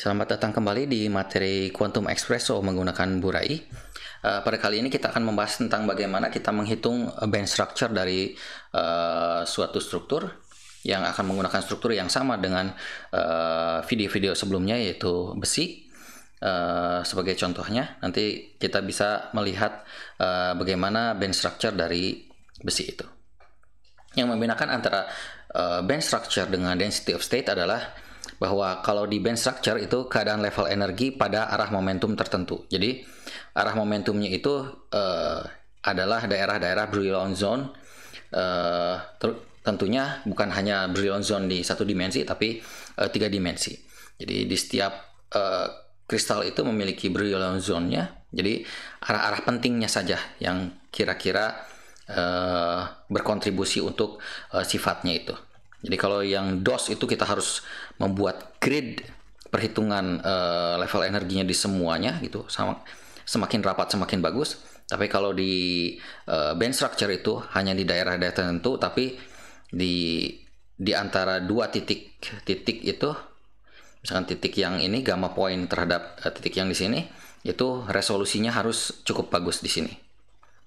Selamat datang kembali di materi Quantum Espresso menggunakan Burai. Eh, pada kali ini kita akan membahas tentang bagaimana kita menghitung band structure dari eh, suatu struktur yang akan menggunakan struktur yang sama dengan eh, video-video sebelumnya yaitu besi. Uh, sebagai contohnya, nanti kita bisa melihat uh, bagaimana band structure dari besi itu. Yang membedakan antara uh, band structure dengan density of state adalah bahwa kalau di band structure itu keadaan level energi pada arah momentum tertentu. Jadi arah momentumnya itu uh, adalah daerah-daerah Brillouin zone. Uh, tentunya bukan hanya Brillouin zone di satu dimensi tapi uh, tiga dimensi. Jadi di setiap uh, kristal itu memiliki Brillouin zone-nya. Jadi arah-arah pentingnya saja yang kira-kira berkontribusi untuk sifatnya itu. Jadi kalau yang DOS itu kita harus membuat grid perhitungan uh, level energinya di semuanya gitu sama semakin rapat semakin bagus. Tapi kalau di uh, band structure itu hanya di daerah-daerah tertentu tapi di di antara dua titik-titik itu misalkan titik yang ini gamma point terhadap uh, titik yang di sini itu resolusinya harus cukup bagus di sini.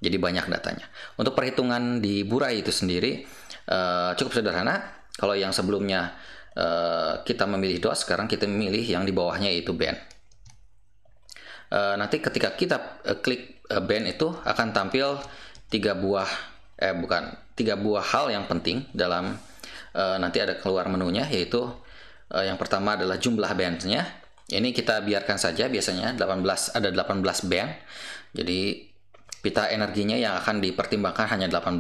Jadi banyak datanya. Untuk perhitungan di burai itu sendiri uh, cukup sederhana kalau yang sebelumnya uh, kita memilih dot, sekarang kita memilih yang di bawahnya yaitu band. Uh, nanti ketika kita uh, klik uh, band itu akan tampil tiga buah eh bukan tiga buah hal yang penting dalam uh, nanti ada keluar menunya yaitu uh, yang pertama adalah jumlah bandnya. Ini kita biarkan saja biasanya 18 ada 18 band. Jadi pita energinya yang akan dipertimbangkan hanya 18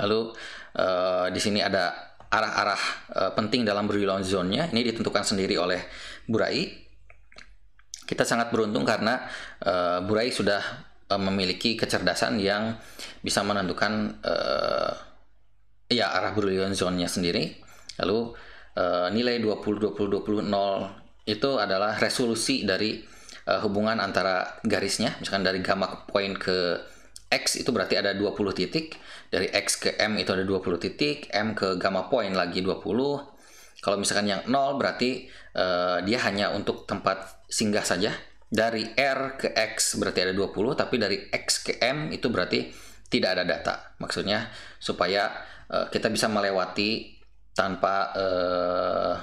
Lalu uh, di sini ada arah-arah uh, penting dalam relaunch zone-nya. Ini ditentukan sendiri oleh Burai. Kita sangat beruntung karena uh, Burai sudah uh, memiliki kecerdasan yang bisa menentukan uh, ya arah relaunch zone-nya sendiri. Lalu uh, nilai 20 20 20 0 itu adalah resolusi dari uh, hubungan antara garisnya misalkan dari gamma point ke X itu berarti ada 20 titik. Dari X ke M itu ada 20 titik. M ke gamma point lagi 20. Kalau misalkan yang 0 berarti uh, dia hanya untuk tempat singgah saja. Dari R ke X berarti ada 20, tapi dari X ke M itu berarti tidak ada data. Maksudnya supaya uh, kita bisa melewati tanpa uh,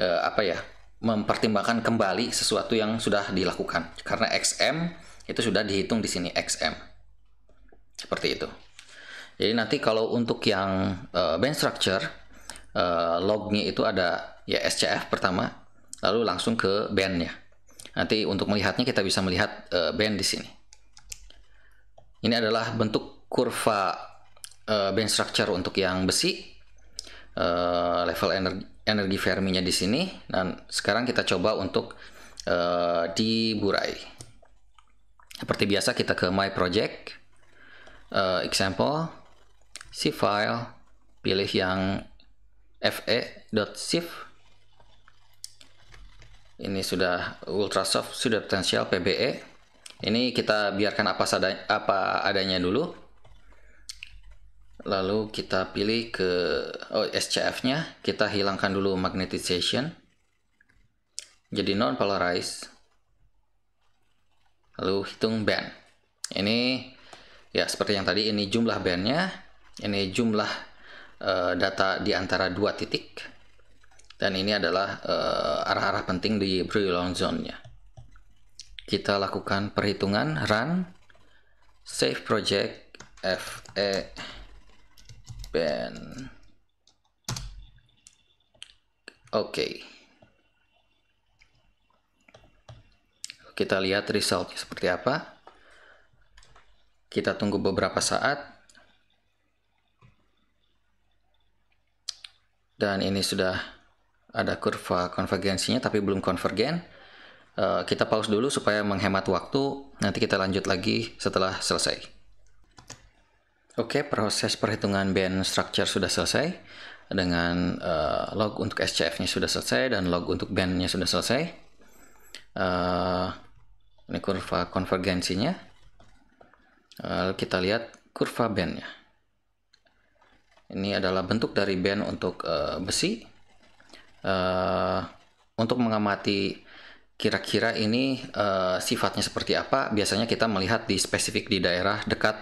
uh, apa ya mempertimbangkan kembali sesuatu yang sudah dilakukan. Karena XM itu sudah dihitung di sini XM seperti itu jadi nanti kalau untuk yang uh, eh, band structure uh, lognya itu ada ya SCF pertama lalu langsung ke bandnya nanti untuk melihatnya kita bisa melihat uh, band di sini ini adalah bentuk kurva uh, band structure untuk yang besi uh, level energi energi fermi di sini dan sekarang kita coba untuk uh, diburai seperti biasa kita ke my project uh, example si file pilih yang fe.sif ini sudah ultrasoft sudah potensial pbe ini kita biarkan apa sadanya, apa adanya dulu lalu kita pilih ke oh, SCF nya kita hilangkan dulu magnetization jadi non polarized lalu hitung band ini Ya, seperti yang tadi ini jumlah bandnya, ini jumlah uh, data di antara dua titik, dan ini adalah eh, arah-arah penting di Brilon Zone-nya. Kita lakukan perhitungan, run, save project, fe band. Oke. Okay. Kita lihat resultnya seperti apa. Kita tunggu beberapa saat. Dan ini sudah ada kurva konvergensinya tapi belum konvergen. Eh, kita pause dulu supaya menghemat waktu. Nanti kita lanjut lagi setelah selesai. Oke, proses perhitungan band structure sudah selesai dengan eh, log untuk SCF-nya sudah selesai dan log untuk band-nya sudah selesai. Eh, ini kurva konvergensinya. Eh, kita lihat kurva bandnya ini adalah bentuk dari band untuk uh, besi uh, untuk mengamati kira-kira ini uh, sifatnya seperti apa biasanya kita melihat di spesifik di daerah dekat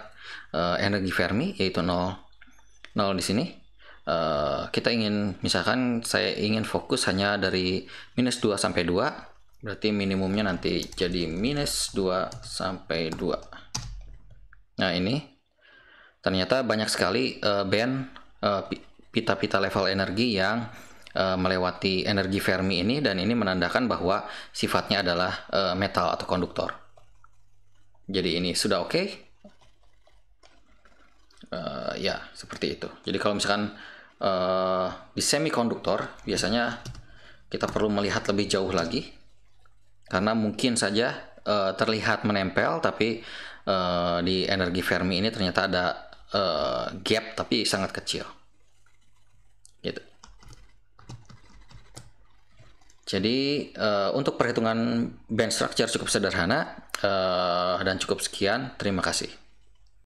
uh, energi Fermi yaitu 0 0 di sini uh, kita ingin misalkan saya ingin fokus hanya dari minus 2 sampai 2 berarti minimumnya nanti jadi minus 2 sampai 2 Nah ini ternyata banyak sekali uh, band eh, pita-pita uh, level energi yang uh, melewati energi Fermi ini dan ini menandakan bahwa sifatnya adalah uh, metal atau konduktor. Jadi ini sudah oke. Okay? Uh, ya seperti itu. Jadi kalau misalkan uh, di semikonduktor biasanya kita perlu melihat lebih jauh lagi karena mungkin saja uh, terlihat menempel tapi Eh, di energi Fermi ini ternyata ada uh, gap tapi sangat kecil. Gitu. Jadi uh, untuk perhitungan band structure cukup sederhana uh, dan cukup sekian. Terima kasih.